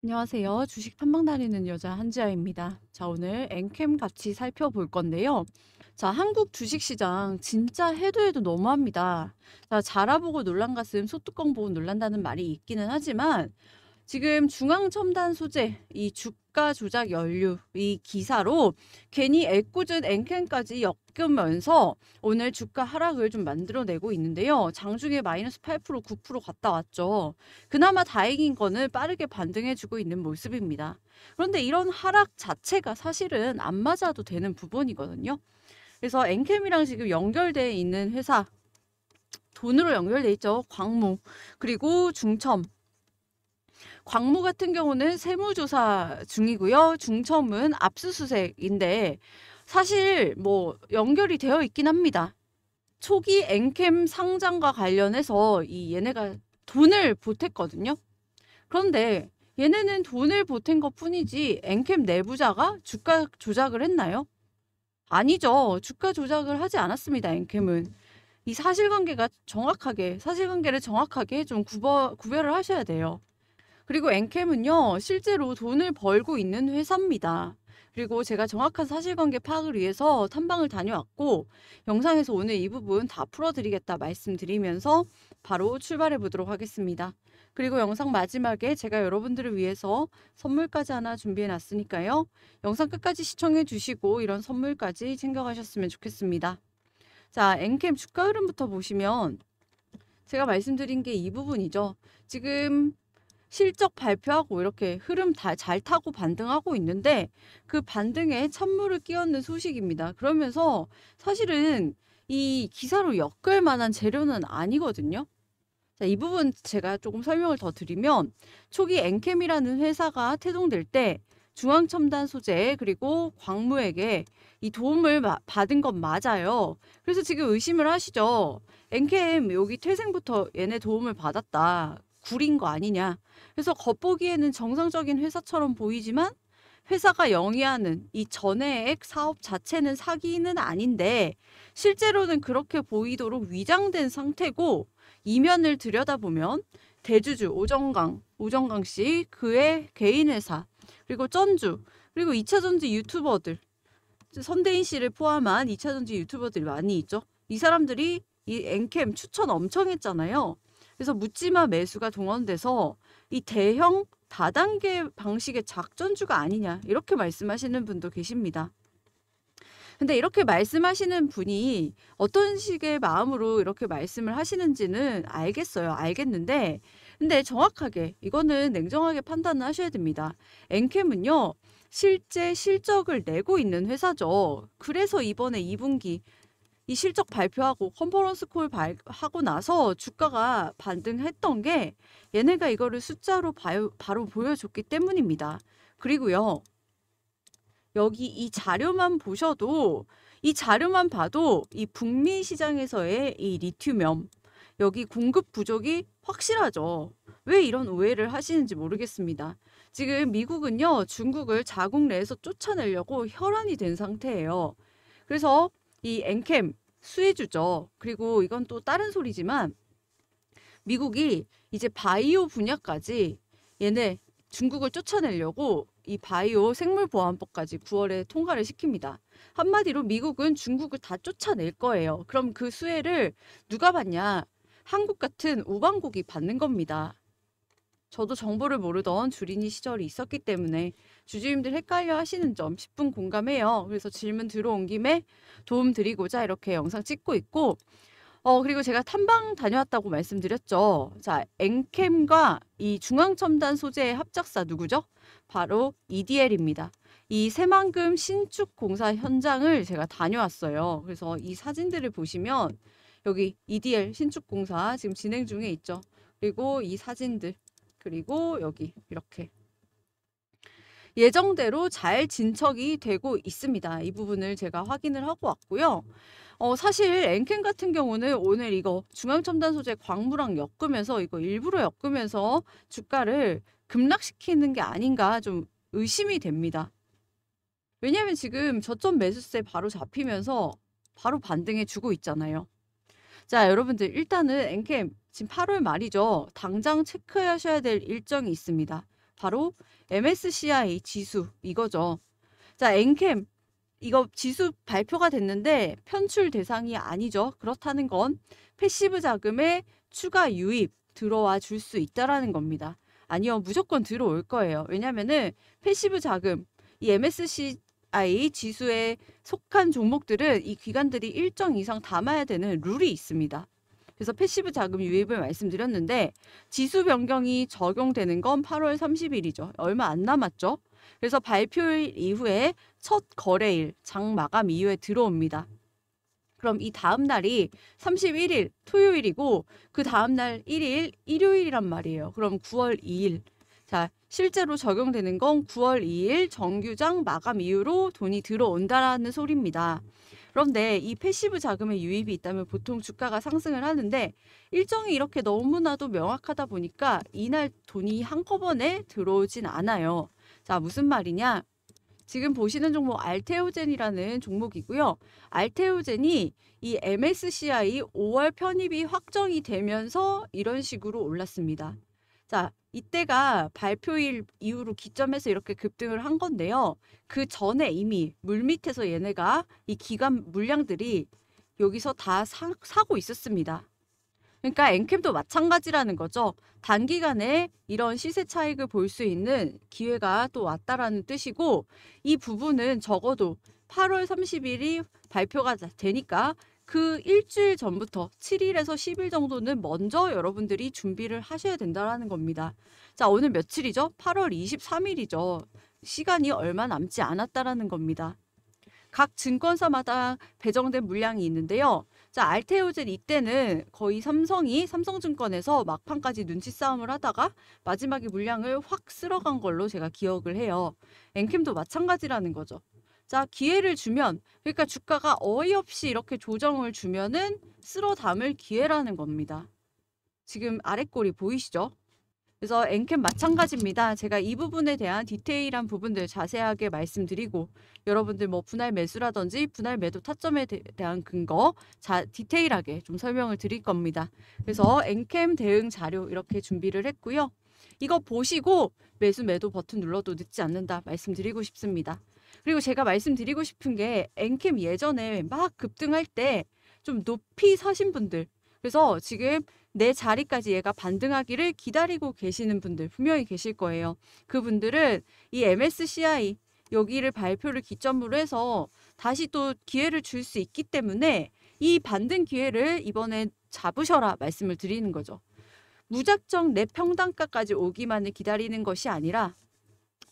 안녕하세요. 주식 탐방 다니는 여자 한지아입니다. 자, 오늘 엔캠 같이 살펴볼 건데요. 자, 한국 주식시장 진짜 해도 해도 너무합니다. 자, 자라보고 놀란 가슴, 소뚜껑 보고 놀란다는 말이 있기는 하지만 지금 중앙첨단 소재, 이 주, 주가 조작 연류 이 기사로 괜히 애꿎은 엔캔까지 엮으면서 오늘 주가 하락을 좀 만들어내고 있는데요. 장중에 마이너스 8% 9% 갔다 왔죠. 그나마 다행인 거는 빠르게 반등해주고 있는 모습입니다. 그런데 이런 하락 자체가 사실은 안 맞아도 되는 부분이거든요. 그래서 엔캠이랑 지금 연결돼 있는 회사 돈으로 연결돼 있죠. 광무 그리고 중첨 광무 같은 경우는 세무조사 중이고요. 중첨은 압수수색인데 사실 뭐 연결이 되어 있긴 합니다. 초기 엔캠 상장과 관련해서 이 얘네가 돈을 보탰거든요. 그런데 얘네는 돈을 보탠 것 뿐이지 엔캠 내부자가 주가 조작을 했나요? 아니죠. 주가 조작을 하지 않았습니다. 엔캠은. 이 사실관계가 정확하게 사실관계를 정확하게 좀 구버, 구별을 하셔야 돼요. 그리고 엔캠은요, 실제로 돈을 벌고 있는 회사입니다. 그리고 제가 정확한 사실관계 파악을 위해서 탐방을 다녀왔고 영상에서 오늘 이 부분 다 풀어드리겠다 말씀드리면서 바로 출발해 보도록 하겠습니다. 그리고 영상 마지막에 제가 여러분들을 위해서 선물까지 하나 준비해 놨으니까요. 영상 끝까지 시청해 주시고 이런 선물까지 챙겨가셨으면 좋겠습니다. 자, 엔캠 주가 흐름부터 보시면 제가 말씀드린 게 이 부분이죠. 지금 실적 발표하고 이렇게 흐름 다 잘 타고 반등하고 있는데 그 반등에 찬물을 끼얹는 소식입니다. 그러면서 사실은 이 기사로 엮을 만한 재료는 아니거든요. 자, 이 부분 제가 조금 설명을 더 드리면 초기 엔캠이라는 회사가 태동될 때 중앙첨단 소재 그리고 광무에게 이 도움을 받은 건 맞아요. 그래서 지금 의심을 하시죠. 엔캠 여기 태생부터 얘네 도움을 받았다. 구린 거 아니냐. 그래서 겉보기에는 정상적인 회사처럼 보이지만 회사가 영위하는 이 전해액 사업 자체는 사기는 아닌데 실제로는 그렇게 보이도록 위장된 상태고 이면을 들여다보면 대주주 오정강, 오정강 씨, 그의 개인 회사, 그리고 전주 그리고 이차전지 유튜버들, 선대인 씨를 포함한 이차전지 유튜버들이 많이 있죠. 이 사람들이 이 엔캠 추천 엄청 했잖아요. 그래서 묻지마 매수가 동원돼서 이 대형 다단계 방식의 작전주가 아니냐 이렇게 말씀하시는 분도 계십니다. 근데 이렇게 말씀하시는 분이 어떤 식의 마음으로 이렇게 말씀을 하시는지는 알겠어요. 알겠는데 근데 정확하게 이거는 냉정하게 판단을 하셔야 됩니다. 엔캠은요. 실제 실적을 내고 있는 회사죠. 그래서 이번에 2분기 이 실적 발표하고 컨퍼런스 콜 발, 하고 나서 주가가 반등했던 게 얘네가 이거를 숫자로 바요, 바로 보여줬기 때문입니다. 그리고요. 여기 이 자료만 보셔도 이 자료만 봐도 이 북미 시장에서의 이 리튬염 여기 공급 부족이 확실하죠. 왜 이런 오해를 하시는지 모르겠습니다. 지금 미국은요 중국을 자국 내에서 쫓아내려고 혈안이 된 상태예요. 그래서 이 엔캠 수혜주죠. 그리고 이건 또 다른 소리지만 미국이 이제 바이오 분야까지 얘네 중국을 쫓아내려고 이 바이오 생물보안법까지 9월에 통과를 시킵니다. 한마디로 미국은 중국을 다 쫓아낼 거예요. 그럼 그 수혜를 누가 받냐? 한국 같은 우방국이 받는 겁니다. 저도 정보를 모르던 주린이 시절이 있었기 때문에 주주님들 헷갈려 하시는 점 10분 공감해요. 그래서 질문 들어온 김에 도움 드리고자 이렇게 영상 찍고 있고 어 그리고 제가 탐방 다녀왔다고 말씀드렸죠. 자, 엔캠과 이 중앙첨단 소재의 합작사 누구죠? 바로 EDL입니다. 이 새만금 신축 공사 현장을 제가 다녀왔어요. 그래서 이 사진들을 보시면 여기 EDL 신축 공사 지금 진행 중에 있죠. 그리고 이 사진들 그리고 여기 이렇게 예정대로 잘 진척이 되고 있습니다. 이 부분을 제가 확인을 하고 왔고요. 어, 사실 엔캔 같은 경우는 오늘 이거 중앙첨단 소재 광무랑 엮으면서 이거 일부러 엮으면서 주가를 급락시키는 게 아닌가 좀 의심이 됩니다. 왜냐하면 지금 저점 매수세 바로 잡히면서 바로 반등해 주고 있잖아요. 자 여러분들 일단은 엔캠 지금 8월 말이죠. 당장 체크하셔야 될 일정이 있습니다. 바로 MSCI 지수 이거죠. 자, 엔캠 이거 지수 발표가 됐는데 편출 대상이 아니죠. 그렇다는 건 패시브 자금의 추가 유입 들어와 줄 수 있다라는 겁니다. 아니요, 무조건 들어올 거예요. 왜냐면은 패시브 자금 이 MSCI 지수에 속한 종목들은 이 기관들이 일정 이상 담아야 되는 룰이 있습니다. 그래서 패시브 자금 유입을 말씀드렸는데 지수 변경이 적용되는 건 8월 30일이죠. 얼마 안 남았죠. 그래서 발표일 이후에 첫 거래일 장 마감 이후에 들어옵니다. 그럼 이 다음 날이 31일 토요일이고 그 다음 날 1일 일요일이란 말이에요. 그럼 9월 2일. 자, 실제로 적용되는 건 9월 2일 정규장 마감 이후로 돈이 들어온다라는 소리입니다. 그런데 이 패시브 자금의 유입이 있다면 보통 주가가 상승을 하는데 일정이 이렇게 너무나도 명확하다 보니까 이날 돈이 한꺼번에 들어오진 않아요. 자, 무슨 말이냐? 지금 보시는 종목 알테오젠이라는 종목이고요. 알테오젠이 이 MSCI 5월 편입이 확정이 되면서 이런 식으로 올랐습니다. 자, 이때가 발표일 이후로 기점에서 이렇게 급등을 한 건데요. 그 전에 이미 물밑에서 얘네가 이 기간 물량들이 여기서 다 사, 사고 있었습니다. 그러니까 엔캠도 마찬가지라는 거죠. 단기간에 이런 시세 차익을 볼 수 있는 기회가 또 왔다라는 뜻이고 이 부분은 적어도 8월 30일이 발표가 되니까 그 일주일 전부터 7일에서 10일 정도는 먼저 여러분들이 준비를 하셔야 된다라는 겁니다. 자, 오늘 며칠이죠? 8월 23일이죠. 시간이 얼마 남지 않았다라는 겁니다. 각 증권사마다 배정된 물량이 있는데요. 자, 알테오젠 이때는 거의 삼성이 삼성증권에서 막판까지 눈치 싸움을 하다가 마지막에 물량을 확 쓸어간 걸로 제가 기억을 해요. 엔캠도 마찬가지라는 거죠. 자, 기회를 주면, 그러니까 주가가 어이없이 이렇게 조정을 주면은 쓸어 담을 기회라는 겁니다. 지금 아래꼬리 보이시죠? 그래서 엔캠 마찬가지입니다. 제가 이 부분에 대한 디테일한 부분들 자세하게 말씀드리고 여러분들 뭐 분할 매수라든지 분할 매도 타점에 대, 한 근거 자, 디테일하게 좀 설명을 드릴 겁니다. 그래서 엔캠 대응 자료 이렇게 준비를 했고요. 이거 보시고 매수 매도 버튼 눌러도 늦지 않는다 말씀드리고 싶습니다. 그리고 제가 말씀드리고 싶은 게 엔캠 예전에 막 급등할 때 좀 높이 서신 분들 그래서 지금 내 자리까지 얘가 반등하기를 기다리고 계시는 분들 분명히 계실 거예요. 그분들은 이 MSCI 여기를 발표를 기점으로 해서 다시 또 기회를 줄 수 있기 때문에 이 반등 기회를 이번에 잡으셔라 말씀을 드리는 거죠. 무작정 내 평당가까지 오기만을 기다리는 것이 아니라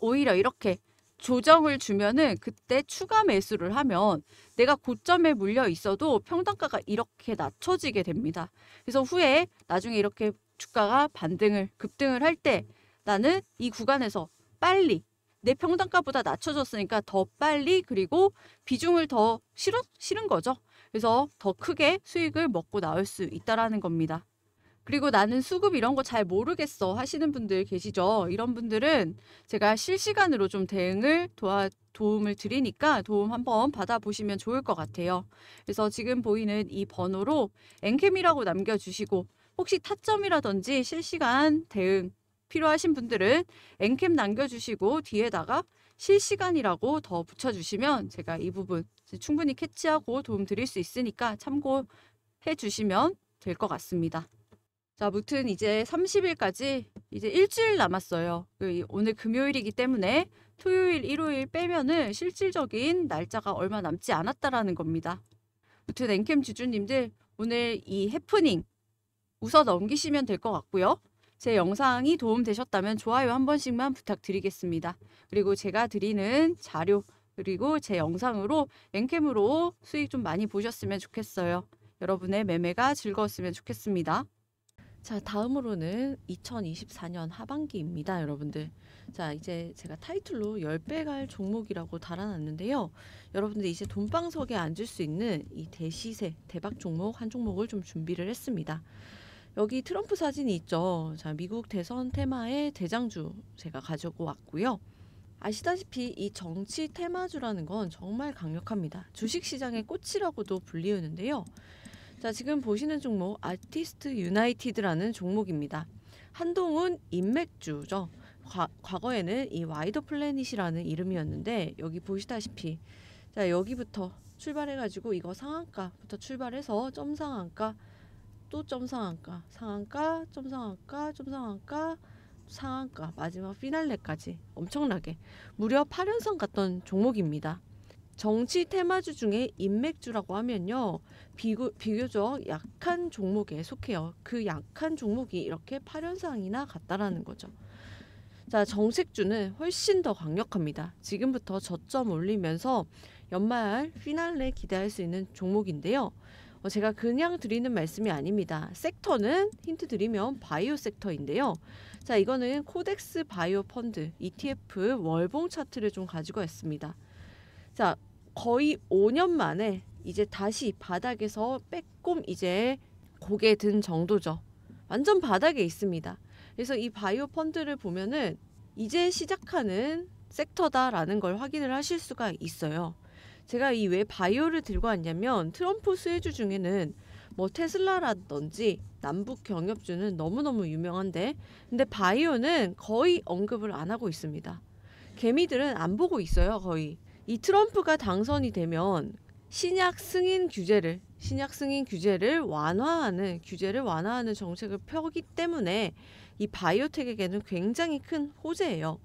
오히려 이렇게 조정을 주면은 그때 추가 매수를 하면 내가 고점에 물려 있어도 평단가가 이렇게 낮춰지게 됩니다. 그래서 후에 나중에 이렇게 주가가 반등을 급등을 할 때 나는 이 구간에서 빨리 내 평단가보다 낮춰졌으니까 더 빨리 그리고 비중을 더실 실은 거죠. 그래서 더 크게 수익을 먹고 나올 수 있다라는 겁니다. 그리고 나는 수급 이런 거 잘 모르겠어 하시는 분들 계시죠. 이런 분들은 제가 실시간으로 좀 대응을 도와 도움을 드리니까 도움 한번 받아보시면 좋을 것 같아요. 그래서 지금 보이는 이 번호로 엔캠이라고 남겨주시고 혹시 타점이라든지 실시간 대응 필요하신 분들은 엔캠 남겨주시고 뒤에다가 실시간이라고 더 붙여주시면 제가 이 부분 충분히 캐치하고 도움 드릴 수 있으니까 참고해 주시면 될 것 같습니다. 자, 무튼 이제 30일까지 이제 일주일 남았어요. 그 오늘 금요일이기 때문에 토요일, 일요일 빼면은 실질적인 날짜가 얼마 남지 않았다라는 겁니다. 무튼 엔캠 주주님들 오늘 이 해프닝 웃어 넘기시면 될 것 같고요. 제 영상이 도움되셨다면 좋아요 한 번씩만 부탁드리겠습니다. 그리고 제가 드리는 자료 그리고 제 영상으로 엔캠으로 수익 좀 많이 보셨으면 좋겠어요. 여러분의 매매가 즐거웠으면 좋겠습니다. 자, 다음으로는 2024년 하반기입니다, 여러분들. 자, 이제 제가 타이틀로 10배 갈 종목이라고 달아놨는데요. 여러분들 이제 돈방석에 앉을 수 있는 이 대시세, 대박 종목 한 종목을 좀 준비를 했습니다. 여기 트럼프 사진이 있죠. 자, 미국 대선 테마의 대장주 제가 가지고 왔고요. 아시다시피 이 정치 테마주라는 건 정말 강력합니다. 주식시장의 꽃이라고도 불리우는데요. 자, 지금 보시는 종목 아티스트 유나이티드라는 종목입니다. 한동훈 인맥주죠. 과, 과거에는 이 와이더 플래닛이라는 이름이었는데 여기 보시다시피 자 여기부터 출발해가지고 이거 상한가부터 출발해서 점상한가 또 점상한가 상한가 점상한가 점상한가 상한가 마지막 피날레까지 엄청나게 무려 8연승 갔던 종목입니다. 정치 테마주 중에 인맥주라고 하면요. 비교, 비교적 약한 종목에 속해요. 그 약한 종목이 이렇게 파연상이나 같다라는 거죠. 자, 정색주는 훨씬 더 강력합니다. 지금부터 저점 올리면서 연말 피날레 기대할 수 있는 종목인데요. 어, 제가 그냥 드리는 말씀이 아닙니다. 섹터는 힌트 드리면 바이오 섹터인데요. 자, 이거는 코덱스 바이오 펀드 ETF 월봉 차트를 좀 가지고 왔습니다. 자, 거의 5년 만에 이제 다시 바닥에서 빼꼼 이제 고개 든 정도죠. 완전 바닥에 있습니다. 그래서 이 바이오 펀드를 보면은 이제 시작하는 섹터다라는 걸 확인을 하실 수가 있어요. 제가 이 왜 바이오를 들고 왔냐면 트럼프 수혜주 중에는 뭐 테슬라라든지 남북 경협주는 너무너무 유명한데 근데 바이오는 거의 언급을 안 하고 있습니다. 개미들은 안 보고 있어요, 거의. 이 트럼프가 당선이 되면 신약 승인 규제를 신약 승인 규제를 완화하는 규제를 완화하는 정책을 펴기 때문에 이 바이오텍에게는 굉장히 큰 호재예요.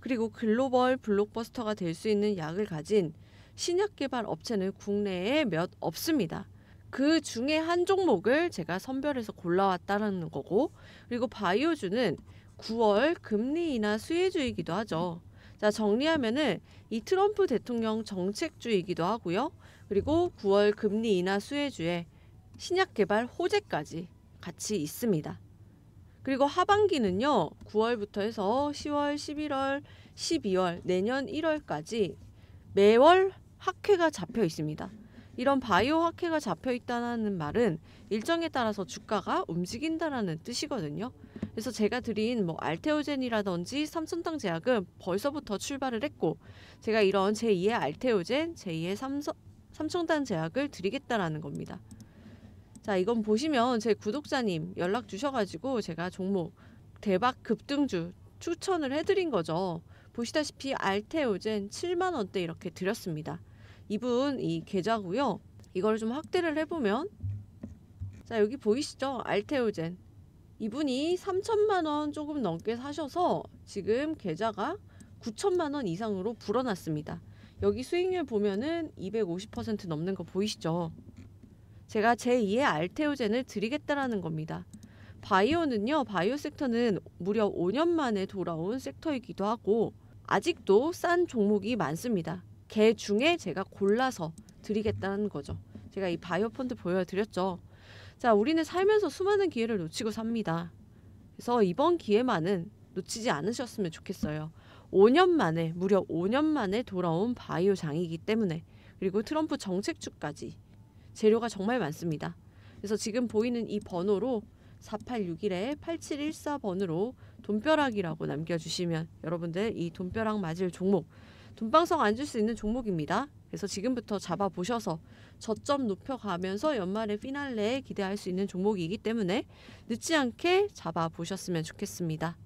그리고 글로벌 블록버스터가 될 수 있는 약을 가진 신약 개발 업체는 국내에 몇 없습니다. 그 중에 한 종목을 제가 선별해서 골라왔다는 거고, 그리고 바이오주는 9월 금리 인하 수혜주이기도 하죠. 자, 정리하면은 이 트럼프 대통령 정책주의이기도 하고요. 그리고 9월 금리 인하 수혜주에 신약 개발 호재까지 같이 있습니다. 그리고 하반기는요. 9월부터 해서 10월, 11월, 12월, 내년 1월까지 매월 학회가 잡혀 있습니다. 이런 바이오 학회가 잡혀 있다는 말은 일정에 따라서 주가가 움직인다라는 뜻이거든요. 그래서 제가 드린 뭐 알테오젠이라든지 삼성당 제약은 벌써부터 출발을 했고 제가 이런 제2의 알테오젠, 제2의 삼성 삼성당 제약을 드리겠다라는 겁니다. 자, 이건 보시면 제 구독자님 연락 주셔가지고 제가 종목 대박 급등주 추천을 해드린 거죠. 보시다시피 알테오젠 7만원대 이렇게 드렸습니다. 이분 이 계좌고요. 이걸 좀 확대를 해보면 자 여기 보이시죠? 알테오젠 이분이 3천만 원 조금 넘게 사셔서 지금 계좌가 9천만 원 이상으로 불어났습니다. 여기 수익률 보면은 250% 넘는 거 보이시죠? 제가 제2의 알테오젠을 드리겠다라는 겁니다. 바이오는요, 바이오 섹터는 무려 5년 만에 돌아온 섹터이기도 하고 아직도 싼 종목이 많습니다. 개 중에 제가 골라서 드리겠다는 거죠. 제가 이 바이오 펀드 보여드렸죠. 자, 우리는 살면서 수많은 기회를 놓치고 삽니다. 그래서 이번 기회만은 놓치지 않으셨으면 좋겠어요. 5년 만에, 무려 5년 만에 돌아온 바이오 장이기 때문에 그리고 트럼프 정책주까지 재료가 정말 많습니다. 그래서 지금 보이는 이 번호로 4861에 8714번으로 돈벼락이라고 남겨주시면 여러분들 이 돈벼락 맞을 종목 돈방성 앉을 수 있는 종목입니다. 그래서 지금부터 잡아보셔서 저점 높여가면서 연말의 피날레에 기대할 수 있는 종목이기 때문에 늦지 않게 잡아보셨으면 좋겠습니다.